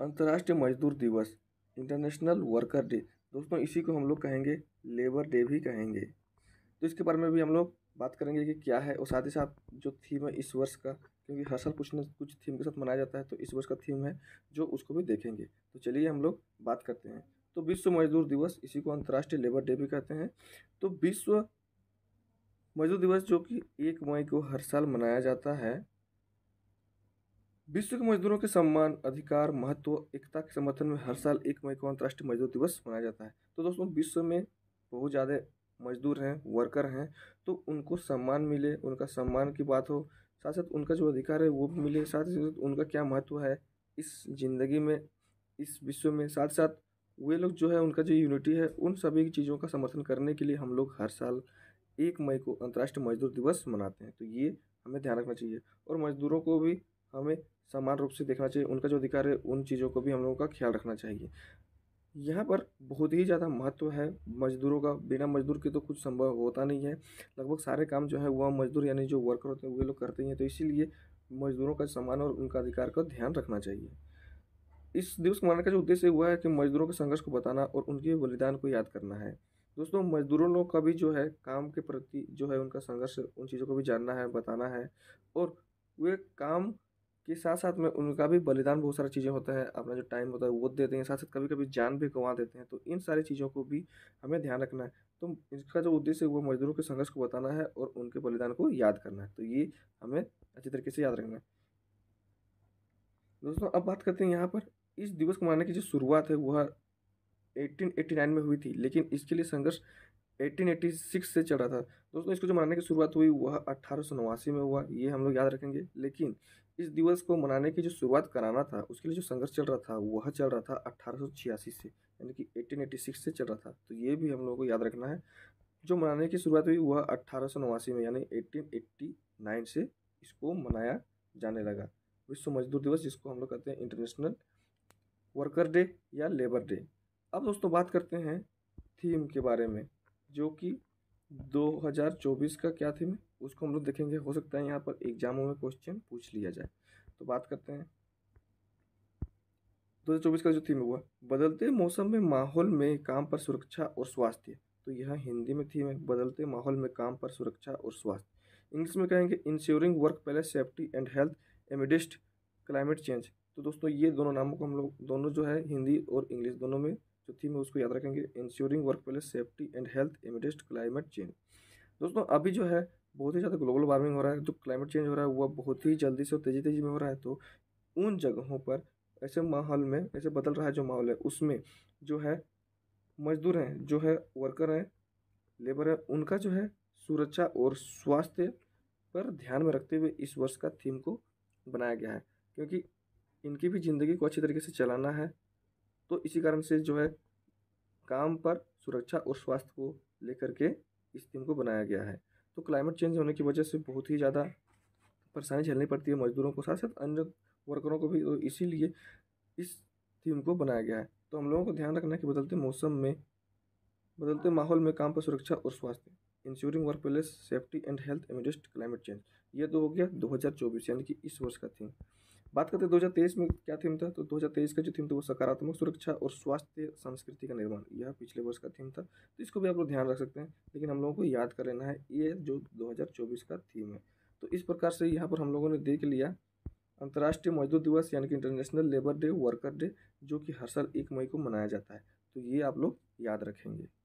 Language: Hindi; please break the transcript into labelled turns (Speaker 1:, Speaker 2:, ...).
Speaker 1: अंतर्राष्ट्रीय मजदूर दिवस इंटरनेशनल वर्कर डे दोस्तों इसी को हम लोग कहेंगे लेबर डे भी कहेंगे तो इसके बारे में भी हम लोग बात करेंगे कि क्या है और साथ ही साथ जो थीम है इस वर्ष का क्योंकि हर साल कुछ न कुछ थीम के साथ मनाया जाता है तो इस वर्ष का थीम है जो उसको भी देखेंगे तो चलिए हम लोग बात करते हैं तो विश्व मजदूर दिवस इसी को अंतर्राष्ट्रीय लेबर डे भी कहते हैं तो विश्व मजदूर दिवस जो कि एक मई को हर साल मनाया जाता है विश्व के मजदूरों के सम्मान अधिकार महत्व एकता के समर्थन में हर साल एक मई को अंतर्राष्ट्रीय मजदूर दिवस मनाया जाता है तो दोस्तों विश्व में बहुत ज़्यादा मजदूर हैं वर्कर हैं तो उनको सम्मान मिले उनका सम्मान की बात हो साथ साथ उनका जो अधिकार है वो भी मिले साथ साथ उनका क्या महत्व है इस ज़िंदगी में इस विश्व में साथ साथ वे लोग जो है उनका जो यूनिटी है उन सभी चीज़ों का समर्थन करने के लिए हम लोग हर साल एक मई को अंतर्राष्ट्रीय मजदूर दिवस मनाते हैं तो ये हमें ध्यान रखना चाहिए और मजदूरों को भी हमें समान रूप से देखना चाहिए उनका जो अधिकार है उन चीज़ों को भी हम लोगों का ख्याल रखना चाहिए यहाँ पर बहुत ही ज़्यादा महत्व है मजदूरों का बिना मजदूर के तो कुछ संभव होता नहीं है लगभग सारे काम जो है वह मजदूर यानी जो वर्कर होते हैं वे लोग करते हैं तो इसीलिए मजदूरों का सम्मान और उनका अधिकार का ध्यान रखना चाहिए इस दिवस मनाने का जो उद्देश्य हुआ है कि मजदूरों के संघर्ष को बताना और उनके बलिदान को याद करना है दोस्तों मजदूरों लोग का भी जो है काम के प्रति जो है उनका संघर्ष उन चीज़ों को भी जानना है बताना है और वे काम के साथ साथ में उनका भी बलिदान बहुत सारी चीज़ें होता है अपना जो टाइम होता है वो देते हैं साथ साथ कभी कभी जान भी गंवा देते हैं तो इन सारी चीज़ों को भी हमें ध्यान रखना है तो इसका जो उद्देश्य है वो मजदूरों के संघर्ष को बताना है और उनके बलिदान को याद करना है तो ये हमें अच्छी तरीके से याद रखना है दोस्तों अब बात करते हैं यहाँ पर इस दिवस को मनाने की जो शुरुआत है वह 1889 में हुई थी लेकिन इसके लिए संघर्ष 1886 से चल रहा था दोस्तों इसको जो मनाने की शुरुआत हुई वह अट्ठारह में हुआ ये हम लोग याद रखेंगे लेकिन इस दिवस को मनाने की जो शुरुआत कराना था उसके लिए जो संघर्ष चल रहा था वह चल रहा था अट्ठारह से यानी कि 1886 से चल रहा था तो ये भी हम लोगों को याद रखना है जो मनाने की शुरुआत हुई वह अट्ठारह में यानी नाइन से इसको मनाया जाने लगा विश्व मजदूर दिवस जिसको हम लोग कहते हैं इंटरनेशनल वर्कर डे या लेबर डे अब दोस्तों बात करते हैं थीम के बारे में जो कि 2024 का क्या थीम है उसको हम लोग देखेंगे हो सकता है यहाँ पर एग्जामों में क्वेश्चन पूछ लिया जाए तो बात करते हैं 2024 का जो थीम हुआ बदलते मौसम में माहौल में काम पर सुरक्षा और स्वास्थ्य तो यह हिंदी में थीम है बदलते माहौल में काम पर सुरक्षा और स्वास्थ्य इंग्लिश में कहेंगे इंश्योरिंग वर्क पहले safety and health amidst climate change तो दोस्तों ये दोनों नामों को हम लोग दोनों जो है हिंदी और इंग्लिश दोनों में जो थीम है उसको याद रखेंगे ensuring workplace safety and health amidst climate change दोस्तों अभी जो है बहुत ही ज़्यादा ग्लोबल वार्मिंग हो रहा है जो क्लाइमेट चेंज हो रहा है वह बहुत ही जल्दी से और तेज़ी तेज़ी में हो रहा है तो उन जगहों पर ऐसे माहौल में ऐसे बदल रहा है जो माहौल है उसमें जो है मजदूर हैं जो है वर्कर हैं लेबर हैं उनका जो है सुरक्षा और स्वास्थ्य पर ध्यान में रखते हुए इस वर्ष का थीम को बनाया गया है क्योंकि इनकी भी ज़िंदगी को अच्छी तरीके से चलाना है तो इसी कारण से जो है काम पर सुरक्षा और स्वास्थ्य को लेकर के इस थीम को बनाया गया है तो क्लाइमेट चेंज होने की वजह से बहुत ही ज़्यादा परेशानी झेलनी पड़ती है मजदूरों को साथ साथ अन्य वर्करों को भी तो इसीलिए इस थीम को बनाया गया है तो हम लोगों को ध्यान रखना है कि बदलते मौसम में बदलते माहौल में काम पर सुरक्षा और स्वास्थ्य ensuring workplace safety and health amidst climate change ये तो हो गया दो यानी कि इस वर्ष का थीम बात करते हैं 2023 में क्या थीम था तो 2023 का जो थीम था वो सकारात्मक सुरक्षा और स्वास्थ्य संस्कृति का निर्माण यह पिछले वर्ष का थीम था तो इसको भी आप लोग ध्यान रख सकते हैं लेकिन हम लोगों को याद कर लेना है ये जो 2024 का थीम है तो इस प्रकार से यहाँ पर हम लोगों ने देख लिया अंतर्राष्ट्रीय मजदूर दिवस यानी कि international labour day worker day जो कि हर साल एक मई को मनाया जाता है तो ये आप लोग याद रखेंगे